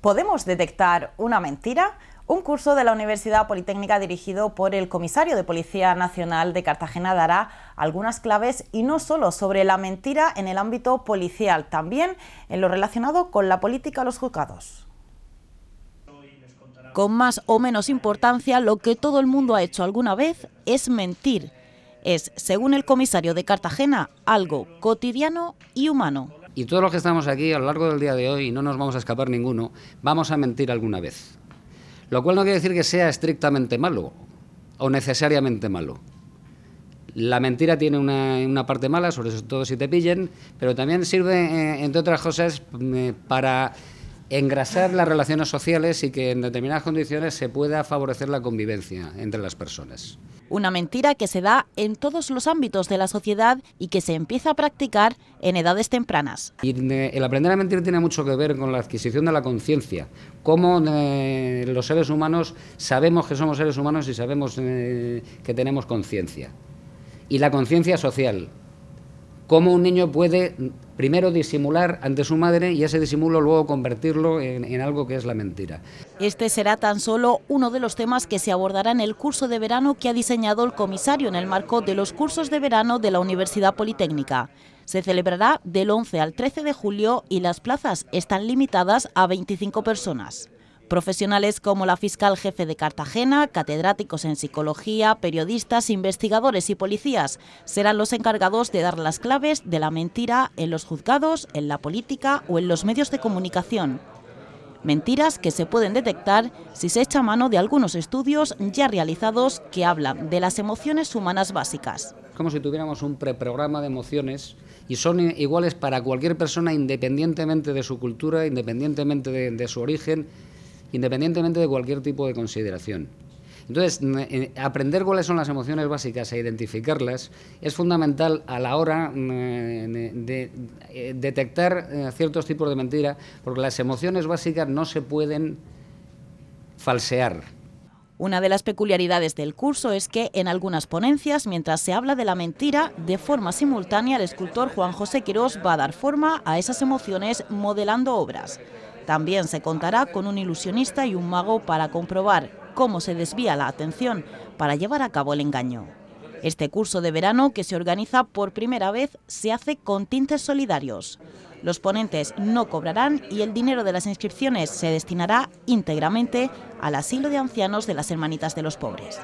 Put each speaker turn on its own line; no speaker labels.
¿Podemos detectar una mentira? Un curso de la Universidad Politécnica dirigido por el comisario de Policía Nacional de Cartagena dará algunas claves y no solo sobre la mentira en el ámbito policial, también en lo relacionado con la política a los juzgados con más o menos importancia, lo que todo el mundo ha hecho alguna vez es mentir. Es, según el comisario de Cartagena, algo cotidiano y humano
y todos los que estamos aquí a lo largo del día de hoy, y no nos vamos a escapar ninguno, vamos a mentir alguna vez. Lo cual no quiere decir que sea estrictamente malo o necesariamente malo. La mentira tiene una, parte mala, sobre todo si te pillen, pero también sirve, eh, entre otras cosas, mm, eh, para engrasar las relaciones sociales y que en determinadas condiciones se pueda favorecer la convivencia entre las personas.
Una mentira que se da en todos los ámbitos de la sociedad y que se empieza a practicar en edades tempranas.
Eh, el aprender a mentir tiene mucho que ver con la adquisición de la conciencia, cómo eh, los seres humanos sabemos que somos seres humanos y sabemos eh, que tenemos conciencia. Y la conciencia social, cómo un niño puede primero disimular ante su madre y ese disimulo luego convertirlo en, en, algo que es la mentira.
Este será tan solo uno de los temas que se abordará en el curso de verano que ha diseñado el comisario en el marco de los cursos de verano de la Universidad Politécnica. Se celebrará del 11 al 13 de julio y las plazas están limitadas a 25 personas. Profesionales como la fiscal jefe de Cartagena, catedráticos en psicología, periodistas, investigadores y policías serán los encargados de dar las claves de la mentira en los juzgados, en la política o en los medios de comunicación. Mentiras que se pueden detectar si se echa mano de algunos estudios ya realizados que hablan de las emociones humanas básicas. Es como si tuviéramos un preprograma de
emociones y son iguales para cualquier persona independientemente de su cultura, independientemente de, su origen independientemente de cualquier tipo de consideración. Entonces, eh, aprender cuáles son las emociones básicas e identificarlas es fundamental a la hora eh, de eh, detectar ciertos tipos de mentira, porque las emociones básicas no se pueden falsear.
Una de las peculiaridades del curso es que en algunas ponencias, mientras se habla de la mentira, de forma simultánea el escultor Juan José Quirós va a dar forma a esas emociones modelando obras. También se contará con un ilusionista y un mago para comprobar cómo se desvía la atención para llevar a cabo el engaño. Este curso de verano, que se organiza por primera vez, se hace con tintes solidarios. Los ponentes no cobrarán y el dinero de las inscripciones se destinará íntegramente al asilo de ancianos de las Hermanitas de los Pobres.